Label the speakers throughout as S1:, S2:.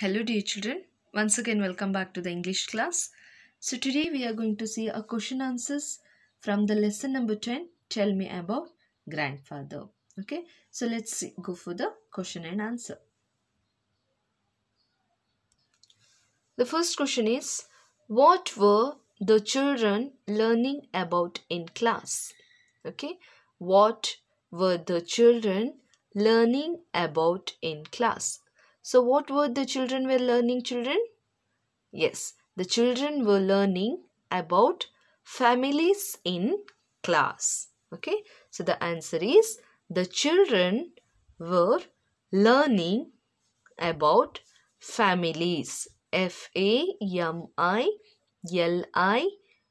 S1: Hello dear children, once again welcome back to the English class. So today we are going to see a question answers from the lesson number 10, Tell me about grandfather. Okay, so let's see, go for the question and answer. The first question is, what were the children learning about in class? Okay, what were the children learning about in class? So what were the children were learning children? Yes, the children were learning about families in class. Okay, so the answer is the children were learning about families. F A M I L I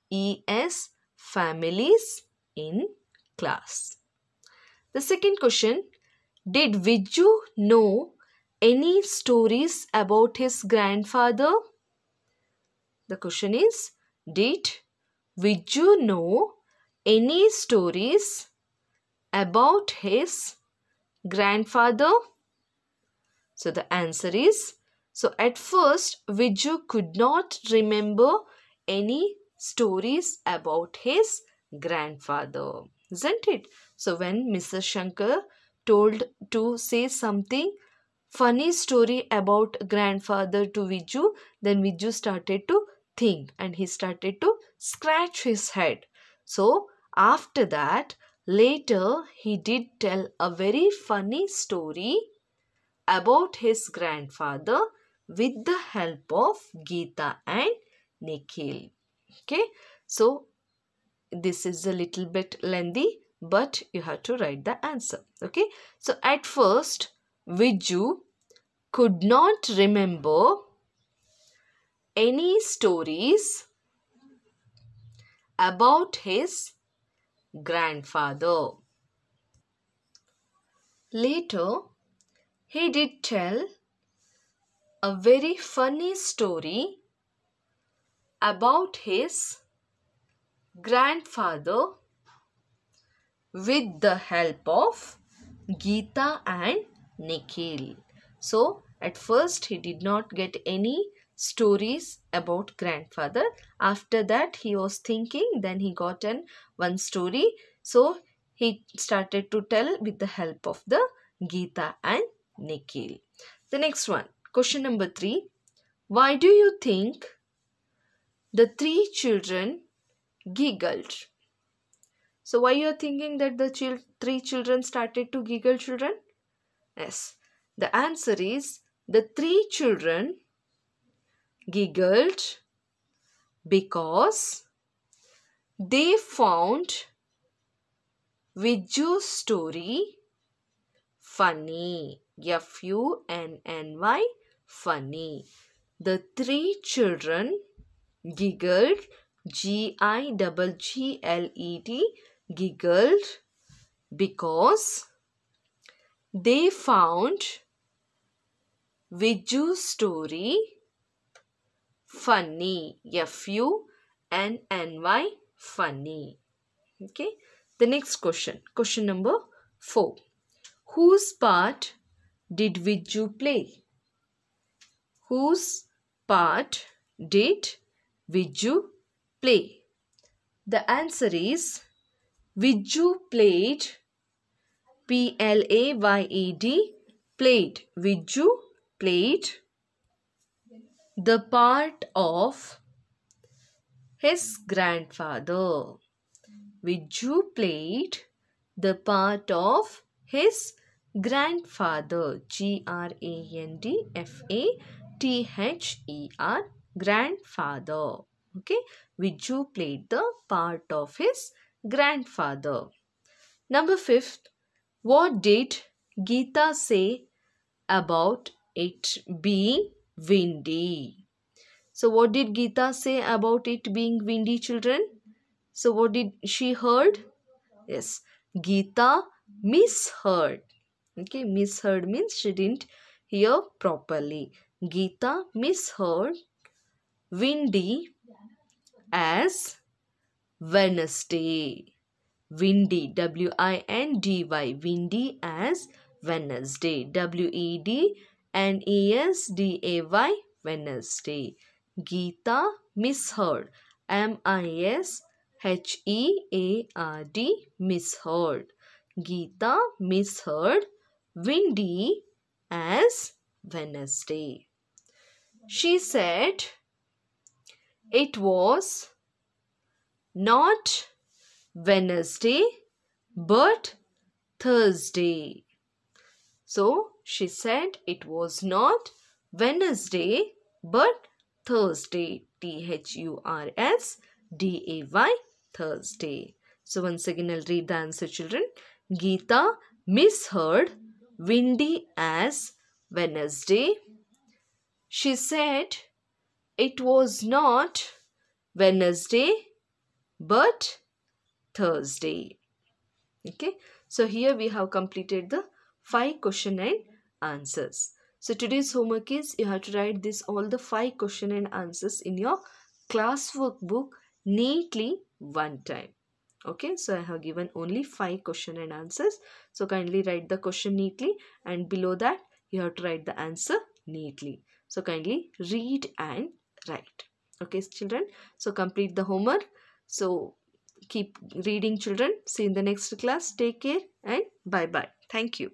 S1: E S families in class. The second question Did Viju know any stories about his grandfather? The question is Did Viju know any stories about his grandfather? So the answer is so at first Viju could not remember any stories about his grandfather, isn't it? So when Mrs. Shankar told to say something funny story about grandfather to Viju, then Viju started to think and he started to scratch his head. So after that, later he did tell a very funny story about his grandfather with the help of Geeta and Nikhil. Okay, so this is a little bit lengthy but you have to write the answer. Okay, so at first Viju could not remember any stories about his grandfather. Later, he did tell a very funny story about his grandfather with the help of Gita and Nikhil. So at first he did not get any stories about grandfather. After that he was thinking then he got an one story. So he started to tell with the help of the Gita and Nikhil. The next one question number 3. Why do you think the three children giggled? So why you are thinking that the chil three children started to giggle children? Yes, the answer is the three children giggled because they found Vijju's story funny. F U N N Y funny. The three children giggled G I double giggled because they found Viju story funny. F-U and funny. Okay. The next question. Question number 4. Whose part did Viju play? Whose part did Viju play? The answer is Viju played P L A Y E D played. Viju played the part of his grandfather. Viju played the part of his grandfather. G R A N D F A T H E R grandfather. Okay, Viju played the part of his grandfather. Number fifth, what did Gita say about it being windy? So what did Gita say about it being windy children? So what did she heard? Yes, Gita misheard. Okay, misheard means she didn't hear properly. Gita misheard windy as Wednesday windy w i n d y windy as wednesday w e d n e s d a y wednesday geeta misheard m i s h e a r d misheard geeta misheard windy as wednesday she said it was not Wednesday but Thursday. So she said it was not Wednesday but Thursday. T H U R S D A Y Thursday. So once again I'll read the answer children. Geeta misheard windy as Wednesday. She said it was not Wednesday but Thursday. Okay, so here we have completed the five question and answers. So today's homework is you have to write this all the five question and answers in your class workbook neatly one time. Okay, so I have given only five question and answers. So kindly write the question neatly and below that you have to write the answer neatly. So kindly read and write. Okay, children. So complete the homework. So keep reading children see in the next class take care and bye bye thank you